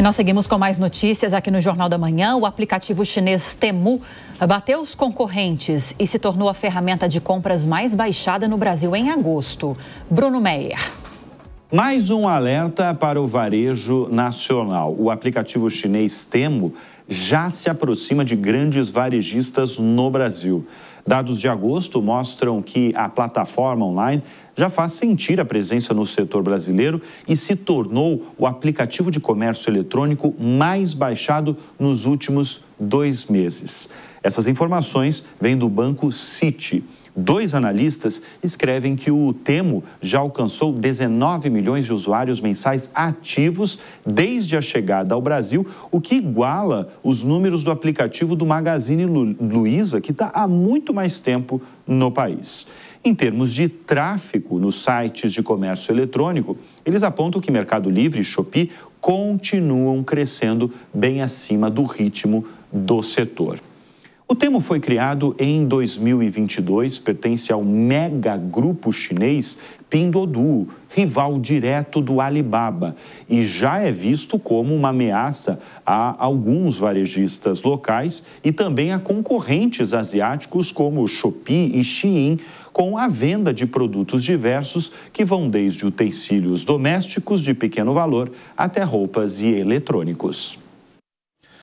E nós seguimos com mais notícias aqui no Jornal da Manhã. O aplicativo chinês Temu bateu os concorrentes e se tornou a ferramenta de compras mais baixada no Brasil em agosto. Bruno Meyer. Mais um alerta para o varejo nacional. O aplicativo chinês Temo já se aproxima de grandes varejistas no Brasil. Dados de agosto mostram que a plataforma online já faz sentir a presença no setor brasileiro e se tornou o aplicativo de comércio eletrônico mais baixado nos últimos dois meses. Essas informações vêm do banco Citi. Dois analistas escrevem que o Temo já alcançou 19 milhões de usuários mensais ativos desde a chegada ao Brasil, o que iguala os números do aplicativo do Magazine Luiza, que está há muito mais tempo no país. Em termos de tráfego nos sites de comércio eletrônico, eles apontam que Mercado Livre e Shopee continuam crescendo bem acima do ritmo do setor. O termo foi criado em 2022, pertence ao mega grupo chinês Pinduoduo, rival direto do Alibaba, e já é visto como uma ameaça a alguns varejistas locais e também a concorrentes asiáticos como Shopee e Shein, com a venda de produtos diversos que vão desde utensílios domésticos de pequeno valor até roupas e eletrônicos.